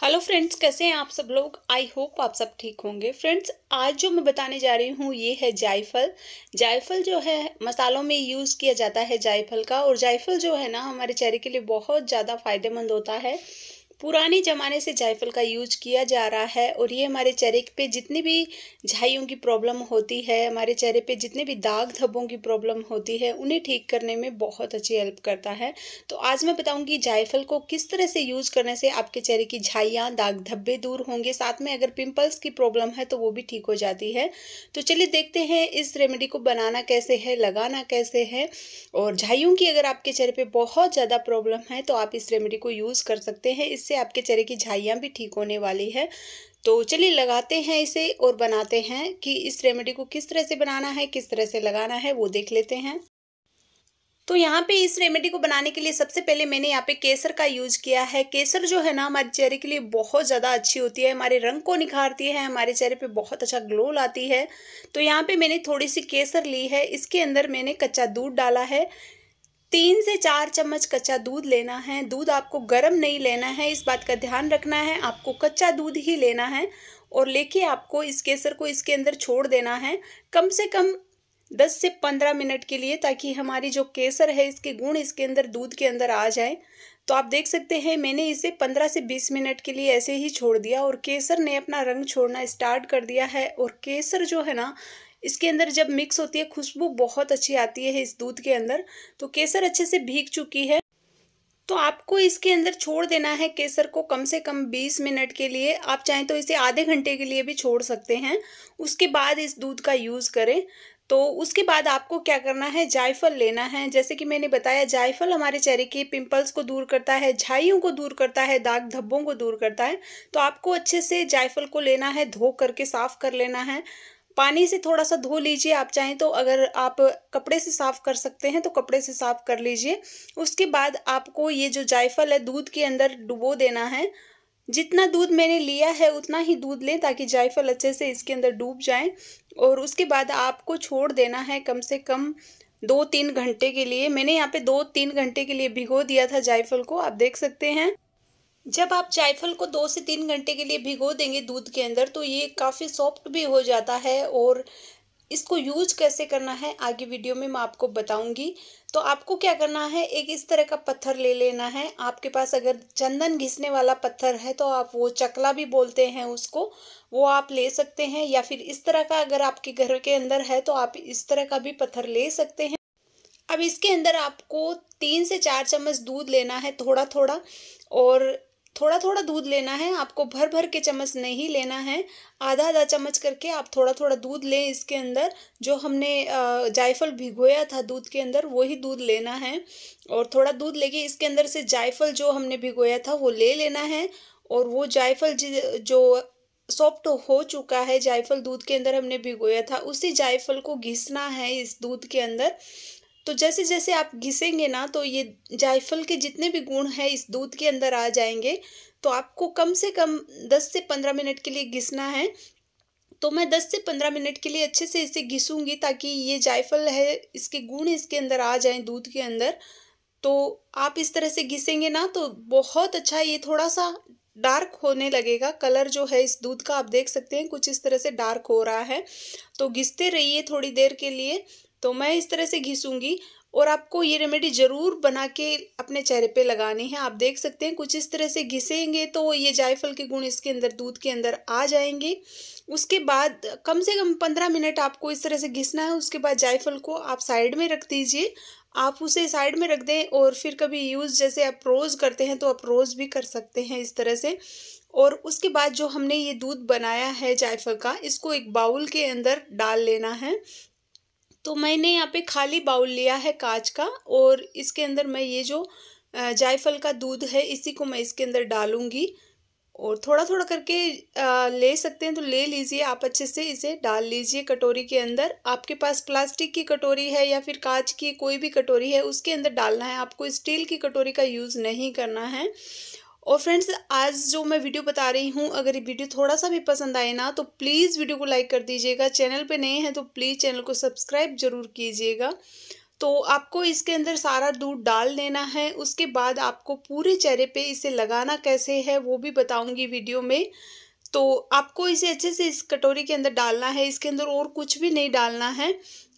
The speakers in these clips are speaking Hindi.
हेलो फ्रेंड्स कैसे हैं आप सब लोग आई होप आप सब ठीक होंगे फ्रेंड्स आज जो मैं बताने जा रही हूँ ये है जायफल जायफल जो है मसालों में यूज़ किया जाता है जायफल का और जायफल जो है ना हमारे चेहरे के लिए बहुत ज़्यादा फायदेमंद होता है पुराने ज़माने से जायफल का यूज किया जा रहा है और ये हमारे चेहरे पे जितनी भी झाइयों की प्रॉब्लम होती है हमारे चेहरे पे जितने भी दाग धब्बों की प्रॉब्लम होती है उन्हें ठीक करने में बहुत अच्छी हेल्प करता है तो आज मैं बताऊंगी जायफल को किस तरह से यूज़ करने से आपके चेहरे की झाइयाँ दाग धब्बे दूर होंगे साथ में अगर पिम्पल्स की प्रॉब्लम है तो वो भी ठीक हो जाती है तो चलिए देखते हैं इस रेमेडी को बनाना कैसे है लगाना कैसे है और झाइयों की अगर आपके चेहरे पर बहुत ज़्यादा प्रॉब्लम है तो आप इस रेमेडी को यूज़ कर सकते हैं इससे इससे आपके चेहरे की झाइयाँ भी ठीक होने वाली है तो चलिए लगाते हैं इसे और बनाते हैं कि इस रेमेडी को किस तरह से बनाना है किस तरह से लगाना है वो देख लेते हैं तो यहाँ पे इस रेमेडी को बनाने के लिए सबसे पहले मैंने यहाँ पे केसर का यूज किया है केसर जो है ना हमारे चेहरे के लिए बहुत ज़्यादा अच्छी होती है हमारे रंग को निखारती है हमारे चेहरे पे बहुत अच्छा ग्लो लाती है तो यहाँ पे मैंने थोड़ी सी केसर ली है इसके अंदर मैंने कच्चा दूध डाला है तीन से चार चम्मच कच्चा दूध लेना है दूध आपको गर्म नहीं लेना है इस बात का ध्यान रखना है आपको कच्चा दूध ही लेना है और लेके आपको इस केसर को इसके अंदर छोड़ देना है कम से कम दस से पंद्रह मिनट के लिए ताकि हमारी जो केसर है इसके गुण इसके अंदर दूध के अंदर आ जाए तो आप देख सकते हैं मैंने इसे पंद्रह से बीस मिनट के लिए ऐसे ही छोड़ दिया और केसर ने अपना रंग छोड़ना स्टार्ट कर दिया है और केसर जो है ना इसके अंदर जब मिक्स होती है खुशबू बहुत अच्छी आती है इस दूध के अंदर तो केसर अच्छे से भीग चुकी है तो आपको इसके अंदर छोड़ देना है केसर को कम से कम 20 मिनट के लिए आप चाहें तो इसे आधे घंटे के लिए भी छोड़ सकते हैं उसके बाद इस दूध का यूज़ करें तो उसके बाद आपको क्या करना है जायफल लेना है जैसे कि मैंने बताया जायफल हमारे चेहरे के पिंपल्स को दूर करता है झाइयों को दूर करता है दाग धब्बों को दूर करता है तो आपको अच्छे से जायफल को लेना है धो करके साफ़ कर लेना है पानी से थोड़ा सा धो लीजिए आप चाहें तो अगर आप कपड़े से साफ़ कर सकते हैं तो कपड़े से साफ़ कर लीजिए उसके बाद आपको ये जो जायफल है दूध के अंदर डुबो देना है जितना दूध मैंने लिया है उतना ही दूध लें ताकि जायफल अच्छे से इसके अंदर डूब जाए और उसके बाद आपको छोड़ देना है कम से कम दो तीन घंटे के लिए मैंने यहाँ पे दो तीन घंटे के लिए भिगो दिया था जायफल को आप देख सकते हैं जब आप जायफल को दो से तीन घंटे के लिए भिगो देंगे दूध के अंदर तो ये काफ़ी सॉफ्ट भी हो जाता है और इसको यूज कैसे करना है आगे वीडियो में मैं आपको बताऊंगी तो आपको क्या करना है एक इस तरह का पत्थर ले लेना है आपके पास अगर चंदन घिसने वाला पत्थर है तो आप वो चकला भी बोलते हैं उसको वो आप ले सकते हैं या फिर इस तरह का अगर आपके घर के अंदर है तो आप इस तरह का भी पत्थर ले सकते हैं अब इसके अंदर आपको तीन से चार चम्मच दूध लेना है थोड़ा थोड़ा और थोड़ा थोड़ा दूध लेना है आपको भर भर के चम्मच नहीं लेना है आधा आधा चम्मच करके आप थोड़ा थोड़ा दूध लें इसके अंदर जो हमने जायफल भिगोया था दूध के अंदर वही दूध लेना है और थोड़ा दूध लेके इसके अंदर से जायफल जो हमने भिगोया था वो ले लेना है और वो जायफल जो सॉफ्ट हो चुका है जायफल दूध के अंदर हमने भिगोया था उसी जायफल को घिसना है इस दूध के अंदर तो जैसे जैसे आप घिसेंगे ना तो ये जायफल के जितने भी गुण हैं इस दूध के अंदर आ जाएंगे तो आपको कम से कम दस से पंद्रह मिनट के लिए घिसना है तो मैं दस से पंद्रह मिनट के लिए अच्छे से इसे घिसूँगी ताकि ये जायफल है इसके गुण इसके अंदर आ जाएं दूध के अंदर तो आप इस तरह से घिसेंगे ना तो बहुत अच्छा ये थोड़ा सा डार्क होने लगेगा कलर जो है इस दूध का आप देख सकते हैं कुछ इस तरह से डार्क हो रहा है तो घिसते रहिए थोड़ी देर के लिए तो मैं इस तरह से घिसूँगी और आपको ये रेमेडी ज़रूर बना के अपने चेहरे पे लगानी है आप देख सकते हैं कुछ इस तरह से घिसेंगे तो ये जायफल के गुण इसके अंदर दूध के अंदर आ जाएंगे उसके बाद कम से कम पंद्रह मिनट आपको इस तरह से घिसना है उसके बाद जायफल को आप साइड में रख दीजिए आप उसे साइड में रख दें और फिर कभी यूज़ जैसे आप रोज़ करते हैं तो आप रोज़ भी कर सकते हैं इस तरह से और उसके बाद जो हमने ये दूध बनाया है जायफल का इसको एक बाउल के अंदर डाल लेना है तो मैंने यहाँ पे खाली बाउल लिया है कांच का और इसके अंदर मैं ये जो जायफल का दूध है इसी को मैं इसके अंदर डालूँगी और थोड़ा थोड़ा करके ले सकते हैं तो ले लीजिए आप अच्छे से इसे डाल लीजिए कटोरी के अंदर आपके पास प्लास्टिक की कटोरी है या फिर कांच की कोई भी कटोरी है उसके अंदर डालना है आपको स्टील की कटोरी का यूज़ नहीं करना है और फ्रेंड्स आज जो मैं वीडियो बता रही हूँ अगर ये वीडियो थोड़ा सा भी पसंद आए ना तो प्लीज़ वीडियो को लाइक कर दीजिएगा चैनल पे नए हैं तो प्लीज़ चैनल को सब्सक्राइब ज़रूर कीजिएगा तो आपको इसके अंदर सारा दूध डाल देना है उसके बाद आपको पूरे चेहरे पे इसे लगाना कैसे है वो भी बताऊँगी वीडियो में तो आपको इसे अच्छे से इस कटोरी के अंदर डालना है इसके अंदर और कुछ भी नहीं डालना है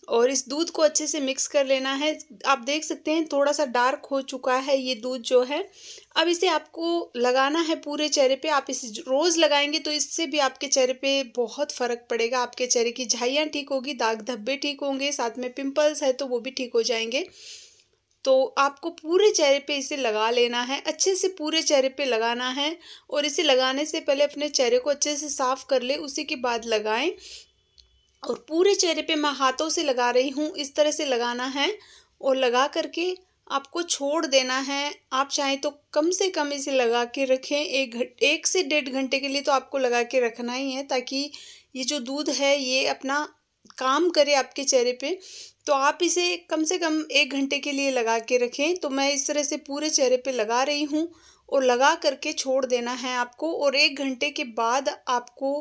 और इस दूध को अच्छे से मिक्स कर लेना है आप देख सकते हैं थोड़ा सा डार्क हो चुका है ये दूध जो है अब इसे आपको लगाना है पूरे चेहरे पे आप इसे रोज़ लगाएंगे तो इससे भी आपके चेहरे पे बहुत फ़र्क पड़ेगा आपके चेहरे की झाइयाँ ठीक होगी दाग धब्बे ठीक होंगे साथ में पिम्पल्स है तो वो भी ठीक हो जाएंगे तो आपको पूरे चेहरे पे इसे लगा लेना है अच्छे से पूरे चेहरे पे लगाना है और इसे लगाने से पहले अपने चेहरे को अच्छे से साफ़ कर ले उसी के बाद लगाएं और पूरे चेहरे पे मैं हाथों से लगा रही हूँ इस तरह से लगाना है और लगा करके आपको छोड़ देना है आप चाहें तो कम से कम इसे लगा के रखें एक घट एक से डेढ़ घंटे के लिए तो आपको लगा के रखना ही है ताकि ये जो दूध है ये अपना काम करे आपके चेहरे पे तो आप इसे कम से कम एक घंटे के लिए लगा के रखें तो मैं इस तरह से पूरे चेहरे पे लगा रही हूँ और लगा करके छोड़ देना है आपको और एक घंटे के बाद आपको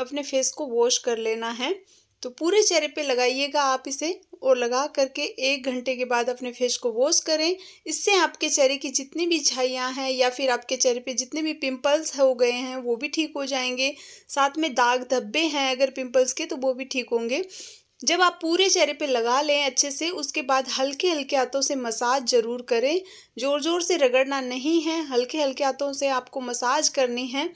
अपने फेस को वॉश कर लेना है तो पूरे चेहरे पे लगाइएगा आप इसे और लगा करके एक घंटे के बाद अपने फेस को वॉश करें इससे आपके चेहरे की जितनी भी छाइयाँ हैं या फिर आपके चेहरे पे जितने भी पिंपल्स हो गए हैं वो भी ठीक हो जाएंगे साथ में दाग धब्बे हैं अगर पिंपल्स के तो वो भी ठीक होंगे जब आप पूरे चेहरे पे लगा लें अच्छे से उसके बाद हल्के हल्के हाथों से मसाज ज़रूर करें ज़ोर ज़ोर से रगड़ना नहीं है हल्के हल्के हाथों से आपको मसाज करनी है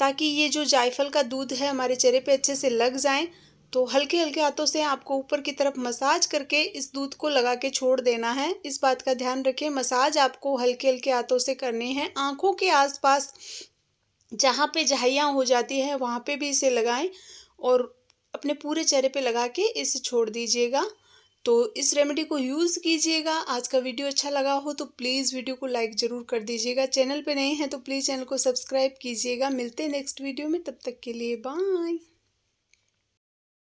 ताकि ये जो जायफल का दूध है हमारे चेहरे पे अच्छे से लग जाए तो हल्के हल्के हाथों से आपको ऊपर की तरफ मसाज करके इस दूध को लगा के छोड़ देना है इस बात का ध्यान रखें मसाज आपको हल्के हल्के हाथों से करनी है आँखों के आसपास जहाँ पे जहाइयाँ हो जाती है वहाँ पे भी इसे लगाएं और अपने पूरे चेहरे पे लगा के इसे छोड़ दीजिएगा तो इस रेमेडी को यूज़ कीजिएगा आज का वीडियो अच्छा लगा हो तो प्लीज़ वीडियो को लाइक ज़रूर कर दीजिएगा चैनल पे नए हैं तो प्लीज़ चैनल को सब्सक्राइब कीजिएगा मिलते हैं नेक्स्ट वीडियो में तब तक के लिए बाय